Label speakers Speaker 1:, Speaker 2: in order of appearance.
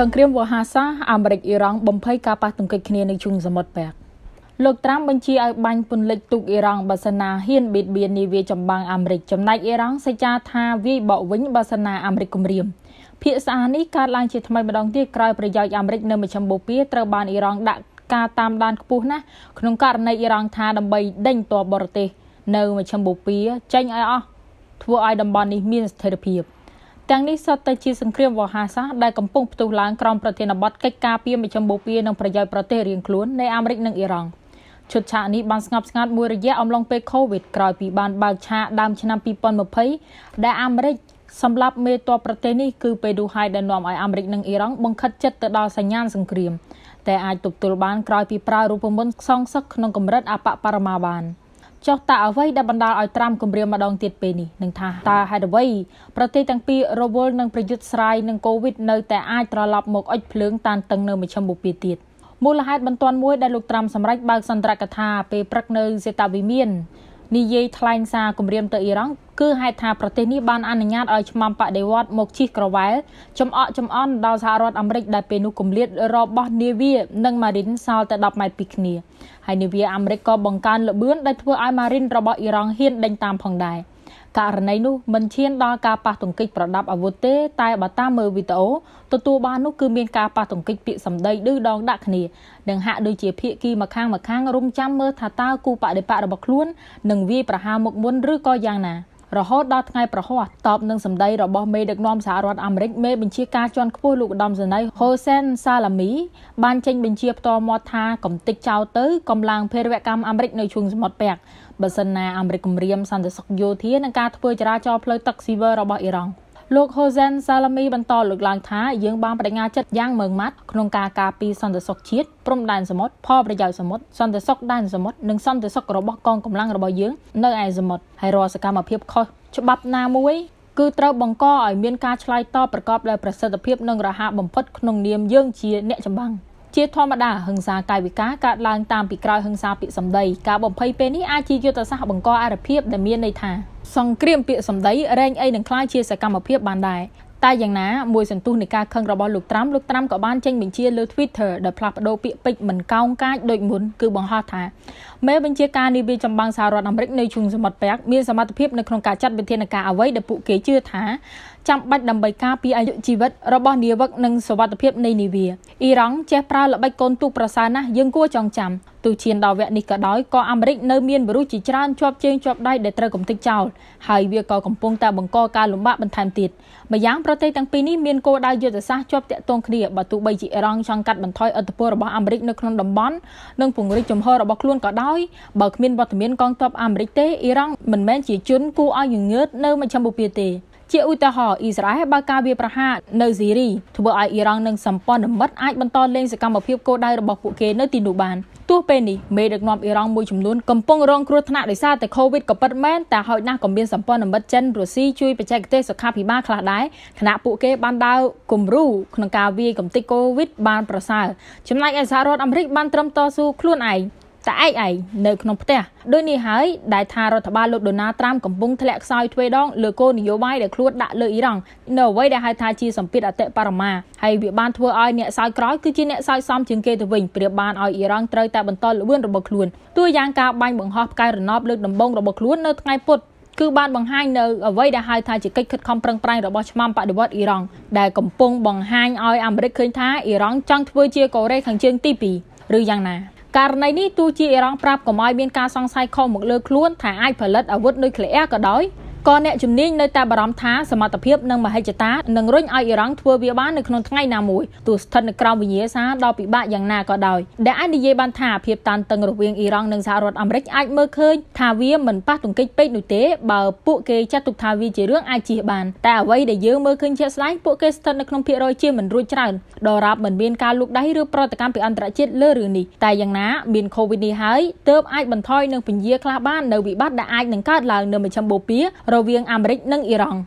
Speaker 1: សង្គ្រាមវោហាសាអាមេរិកអ៊ីរ៉ង់បំភ័យការប៉ះទង្គិចគ្នានៅជើងសមុទ្រប៉ែកលោកត្រាំបញ្ជាឲ្យបាញ់ពន្លិចទូកអ៊ីរ៉ង់បើសិនណាហ៊ានបៀតបៀននាវាចម្បាំងអាមេរិកចំណែកអ៊ីរ៉ង់សេចក្តីថាវាយបកវិញបើសិនណាអាមេរិកគំរាមភាគស្អានេះកើតឡើងជាថ្មីម្ដងទៀតក្រោយប្រយោជន៍អាមេរិកនៅមជ្ឈមបូព៌ាត្រូវបានអ៊ីរ៉ង់ដាក់ការតាមដានខ្ពស់ណាស់ក្នុងករណីអ៊ីរ៉ង់ថាដើម្បី ដេញទ័ពបរទេសនៅមជ្ឈមបូព៌ាចេញឲ្យអស់ធ្វើឲ្យតំបន់នេះមាន ស្ថិរភាព។ទាំងនេះសុទ្ធតែជាសង្គ្រាមវោហារសាស្ត្រដែលកំពុងផ្ទុះឡើងក្រោមប្រធានបទកិច្ចការពីមជ្ឈមបូព៌ានិងប្រយោជន៍ប្រទេសរៀងខ្លួននៃអាមេរិកនិងអ៊ីរ៉ង់ឈុតឆាកនេះបានស្ងប់ស្ងាត់មួយរយៈអំឡុងពេល COVID ក្រោយពីបានបើកឆាកដើមឆ្នាំ2020ដែលអាមេរិកសម្រាប់មេតបប្រទេសនេះគឺពេលឌូហៃដែលនាំឲ្យអាមេរិកនិងអ៊ីរ៉ង់បង្ខិតចិត្តទៅដល់សញ្ញាសង្គ្រាមតែអាចទប់ទល់បានក្រោយពីប្រើរូបមន្តសងសឹកក្នុងកម្រិតអបបរមាបាន។ចុះតើអ្វីដែលបណ្ដាលឲ្យត្រាំគម្រាម ម្ដងទៀតពេលនេះនឹងថាតើហេតុអ្វីប្រទេសទាំងពីររវល់នឹងប្រយុទ្ធស្រាយនឹងកូវីដនៅតែអាចត្រឡប់មកអុជភ្លើងតានតឹងនៅមជ្ឈមបូព៌ាទៀតមូលហេតុបន្ទាន់មួយដែលលោកត្រាំសម្រេចបើកសន្ទរកថាពេលព្រឹកនៅសេតាវិមាននិយាយថ្លែងសារគម្រាមទៅអ៊ីរ៉ង់គឺហេតុថាប្រទេសនេះបានអនុញ្ញាតឲ្យឆ្មាំបដិវត្តមកជិះក្រវ៉ែលចំអកចំអន់ដល់សហរដ្ឋអាមេរិក ដែលពេលនោះគម្លាតរបស់ នាវានិង Marine សល់តែ10ម៉ែត្រពីគ្នាហើយនាវាអាមេរិកក៏បង្កើនល្បឿនដែលធ្វើឲ្យ Marine របស់អ៊ីរ៉ង់ហ៊ានដេញតាមផងដែរករណីនោះមិនឈានដល់ការប៉ះទង្គិចប្រដាប់អាវុធទេ តែបើតាមមើលវីដេអូទទួលបាននោះគឺមានការប៉ះទង្គិចពាក្យសម្ដីឌឺដងដាក់គ្នានិងហាក់ដូចជាភាគីម្ខាងម្ខាងរុំចាំមើលថាតើគូបដិបករបស់ខ្លួននឹងវាយប្រហារមុខមុនឬក៏យ៉ាងណា។រហូតដល់ថ្ងៃប្រហ័សតបនឹងសម្ដីរបស់មេដឹកនាំសហរដ្ឋអាមេរិកមេបញ្ជាការជាន់ខ្ពស់លោកឧត្តមសេនីយ៍ហូសែនសាឡាមីបានចេញបញ្ជាផ្ទាល់មាត់ថាកំតិចចោលទៅកម្លាំងភេរវកម្មអាមេរិកនៅឈូងសមុទ្រពាក់បើសិនណាអាមេរិកគម្រាម សន្តិសុខយោធានិងការធ្វើចរាចរផ្លូវទឹកស៊ីវើរបស់អ៊ីរ៉ង់លោក Hosen Salami បន្តលើកឡើងថាយើងបានបដិញ្ញាចិត្តយ៉ាងម៉ឺងម៉ាត់ក្នុងការការពារសន្តិសុខជាតិព្រំដែនសមុទ្រផលប្រយោជន៍សមុទ្រសន្តិសុខដែនសមុទ្រនិងសន្តិសុខរបស់កងកម្លាំងរបស់យើងនៅឯសមុទ្រហើយរាល់សកម្មភាពខុសច្បាប់ណាមួយគឺត្រូវបង្កឲ្យមានការឆ្លើយតបប្រកបដោយប្រសិទ្ធភាពនិងរហ័សបំផុតក្នុងនាមយើងជាអ្នកចម្បាំង។ជាធម្មតាហិង្សាកាយវិការកើតឡើងតាមពីក្រោយហិង្សាពាក្យសម្ដីការបំភ័យពេលនេះអាចជាយុទ្ធសាស្ត្របង្កអរិភាពដែលមានន័យថាសង្គ្រាមពាក្យសម្ដីរែងអីនឹងក្លាយជាសកម្មភាពបានដែរតែយ៉ាងណាមួយសន្ទុះនៃការខឹងរបស់លោកត្រាំលោកត្រាំក៏បានចេញបញ្ជាលើ Twitter ដែលផ្លាស់ប្ដូរពាក្យពេចន៍មិនកោងកាចដូចមុនគឺបង្ហោះថាមេបញ្ជាការនាវាចម្បាំងសហរដ្ឋអាមេរិកនៅជើងសមុទ្រប៉ែកមានសមត្ថភាពនៅក្នុងការចាត់វិធានការអ្វីដែលពួកគេជឿថាចាំបាច់ដើម្បីការពារអាយុជីវិតរបស់នាវិកនិងសុវត្ថិភាពនៃនាវាអ៊ីរ៉ង់ចេះប្រើល្បិចកូនទូកប្រសើរណាស់យើងគួរចងចាំទោះឈានដល់វគ្គនេះក៏ដោយក៏អាមេរិកនៅមានបុរុសជាច្រើនជាប់ជើងជាប់ដៃដែលត្រូវកំទេចចោលហើយវាក៏កំពុងតែបង្កការលំបាកបន្ថែមទៀតម្យ៉ាងប្រទេសទាំងពីរនេះមានគោលដៅយុទ្ធសាស្ត្រជាប់ទាក់ទងគ្នាបើទោះបីជាអ៊ីរ៉ង់ចង់កាត់បន្ថយឥទ្ធិពលរបស់អាមេរិកនៅក្នុងតំបន់និងពង្រីកជំហររបស់ខ្លួនក៏ដោយបើគ្មានវត្តមានកងទ័ពអាមេរិកទេអ៊ីរ៉ង់មិនមែនជាជនគួរឲ្យយងើតនៅមជ្ឈមបូព៌ាទេ។ជាឧទាហរណ៍អ៊ីស្រាអែលបើកការវាយប្រហារនៅស៊ីរីធ្វើឲ្យអ៊ីរ៉ង់និងសម្ព័ន្ធមិត្តអាចបន្តលេងសកម្មភាពគោលដៅរបស់ពួកគេនៅទីនោះបានទោះពេលនេះមេដឹកនាំអ៊ីរ៉ង់មួយចំនួនកំពុងរងគ្រោះថ្នាក់ដោយសារតែ COVID ក៏ពិតមែនតែហើយណាស់ក៏មានសម្ព័ន្ធមិត្តចិនរុស្ស៊ីជួយបច្ចេកទេសសុខាភិបាលខ្លះដែរខណៈពួកគេបានដើរគំរូក្នុងការវាយកំទេច COVID បានប្រសើរចំណែកឯសហរដ្ឋអាមេរិកបានត្រឹមតស៊ូខ្លួនឯងតែឯងឯងនៅក្នុងផ្ទះដូចនេះហើយដែលថារដ្ឋបាលលោកដូណាល់ត្រាំកំពុងធ្លាក់ខ្សោយទ្វេដងលើគោលនយោបាយដែលខ្លួនដាក់លើអ៊ីរ៉ង់នៅអ្វីដែលហៅថាជាសម្ពាធអតិបរមាហើយវាបានធ្វើឲ្យអ្នកសោយក្រោយគឺជាអ្នកសោយសមជាងគេទៅវិញព្រាបបានឲ្យអ៊ីរ៉ង់ត្រូវតែបន្តល្បឿនរបស់ខ្លួនទោះយ៉ាងការបាញ់បង្ហោះផ្កាយរណបលើកដំបូងរបស់ខ្លួននៅថ្ងៃពុធគឺបានបង្ហាញនៅអ្វីដែលហៅថាជាកិច្ចខិតខំប្រឹងប្រែងរបស់ឆ្មាំបដិវត្តអ៊ីរ៉ង់ដែលកំពុងបង្ហាញឲ្យអាមេរិកឃើញថាអ៊ីរ៉ង់ចង់ធ្វើជាកូរ៉េខាងជើងទី2ឬយ៉ាងណាករណីនេះទោះជាអ៊ីរ៉ង់ប្រាប់កុំឲ្យមានការសង្ស័យខុសមកលើខ្លួនថាអាចផលិតអាវុធនុយក្លេអ៊ែរក៏ដោយក៏អ្នកជំនាញនៅតែបារម្ភថាសមត្ថភាពនិងមហិច្ឆតានឹងរុញឲ្យអ៊ីរ៉ង់ធ្វើវាបាននៅក្នុងថ្ងៃណាមួយទោះស្ថិតនៅក្រោមវិញ្ញាសាដ៏ពិបាកយ៉ាងណាក៏ដោយដែលអាចនិយាយបានថាភាពតានតឹងរវាងអ៊ីរ៉ង់និងសហរដ្ឋអាមេរិកអាចមើលឃើញថាវាមិនប៉ះទង្គិចពេកនោះទេបើពួកគេចាត់ទុកថាវាជារឿងអាចជៀសបាន តែអ្វីដែលយើងមើលឃើញជាក់ស្ដែងពួកគេស្ថិតនៅក្នុងភាគរយជាមិនរួចច្រើនដរាបមិនមានការលូកដៃឬប្រតិកម្មពីអន្តរជាតិលើរឿងនេះតែយ៉ាងណា មានកូវីដនេះហើយទើបអាចបន្ថយនឹងពញាខ្លះបាននៅវិបត្តិដែលអាចនឹងកើតឡើងនៅមជ្ឈមបូព៌ាវាងអាមេរិកនិងអ៊ីរ៉ង់